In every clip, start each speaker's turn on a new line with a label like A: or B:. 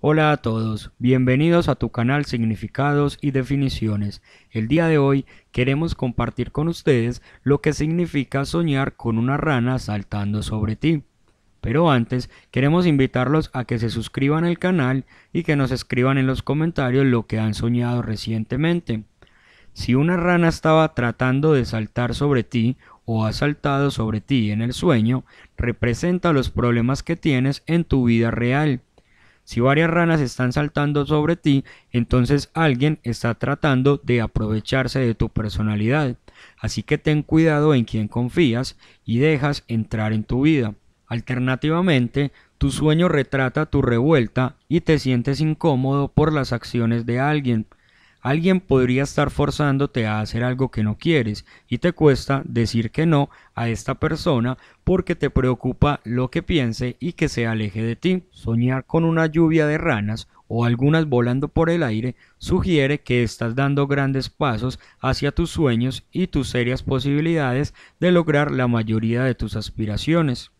A: Hola a todos, bienvenidos a tu canal Significados y Definiciones. El día de hoy queremos compartir con ustedes lo que significa soñar con una rana saltando sobre ti. Pero antes, queremos invitarlos a que se suscriban al canal y que nos escriban en los comentarios lo que han soñado recientemente. Si una rana estaba tratando de saltar sobre ti o ha saltado sobre ti en el sueño, representa los problemas que tienes en tu vida real si varias ranas están saltando sobre ti, entonces alguien está tratando de aprovecharse de tu personalidad. Así que ten cuidado en quien confías y dejas entrar en tu vida. Alternativamente, tu sueño retrata tu revuelta y te sientes incómodo por las acciones de alguien. Alguien podría estar forzándote a hacer algo que no quieres y te cuesta decir que no a esta persona porque te preocupa lo que piense y que se aleje de ti. Soñar con una lluvia de ranas o algunas volando por el aire sugiere que estás dando grandes pasos hacia tus sueños y tus serias posibilidades de lograr la mayoría de tus aspiraciones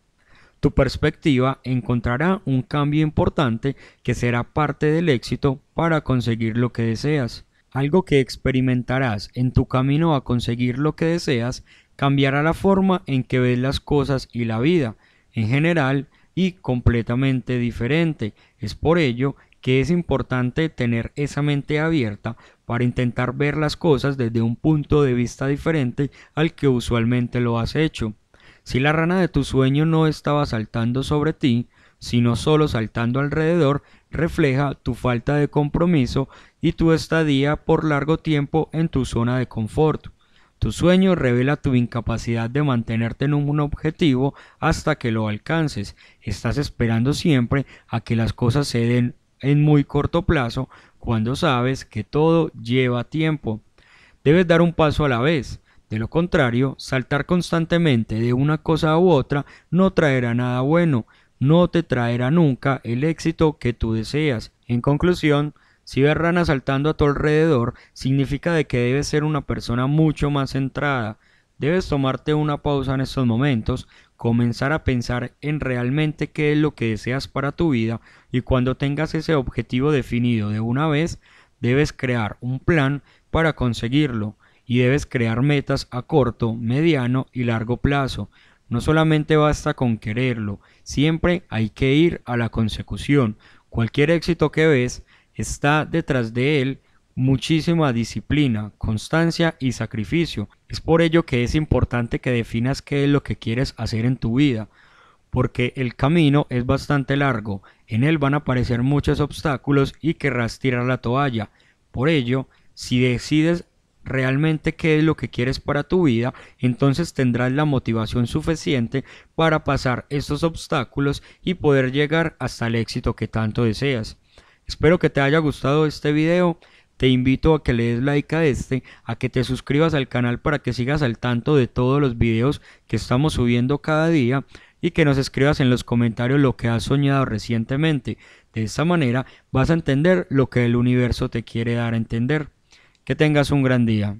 A: tu perspectiva encontrará un cambio importante que será parte del éxito para conseguir lo que deseas algo que experimentarás en tu camino a conseguir lo que deseas, cambiará la forma en que ves las cosas y la vida en general y completamente diferente. Es por ello que es importante tener esa mente abierta para intentar ver las cosas desde un punto de vista diferente al que usualmente lo has hecho. Si la rana de tu sueño no estaba saltando sobre ti, sino solo saltando alrededor, refleja tu falta de compromiso y tu estadía por largo tiempo en tu zona de confort. Tu sueño revela tu incapacidad de mantenerte en un objetivo hasta que lo alcances. Estás esperando siempre a que las cosas se den en muy corto plazo cuando sabes que todo lleva tiempo. Debes dar un paso a la vez. De lo contrario, saltar constantemente de una cosa a otra no traerá nada bueno no te traerá nunca el éxito que tú deseas. En conclusión, si ves ranas saltando a tu alrededor, significa de que debes ser una persona mucho más centrada. Debes tomarte una pausa en estos momentos, comenzar a pensar en realmente qué es lo que deseas para tu vida y cuando tengas ese objetivo definido de una vez, debes crear un plan para conseguirlo y debes crear metas a corto, mediano y largo plazo. No solamente basta con quererlo, siempre hay que ir a la consecución. Cualquier éxito que ves está detrás de él muchísima disciplina, constancia y sacrificio. Es por ello que es importante que definas qué es lo que quieres hacer en tu vida, porque el camino es bastante largo, en él van a aparecer muchos obstáculos y querrás tirar la toalla. Por ello, si decides realmente qué es lo que quieres para tu vida, entonces tendrás la motivación suficiente para pasar estos obstáculos y poder llegar hasta el éxito que tanto deseas. Espero que te haya gustado este video. Te invito a que le des like a este, a que te suscribas al canal para que sigas al tanto de todos los videos que estamos subiendo cada día y que nos escribas en los comentarios lo que has soñado recientemente. De esta manera vas a entender lo que el universo te quiere dar a entender. Que tengas un gran día.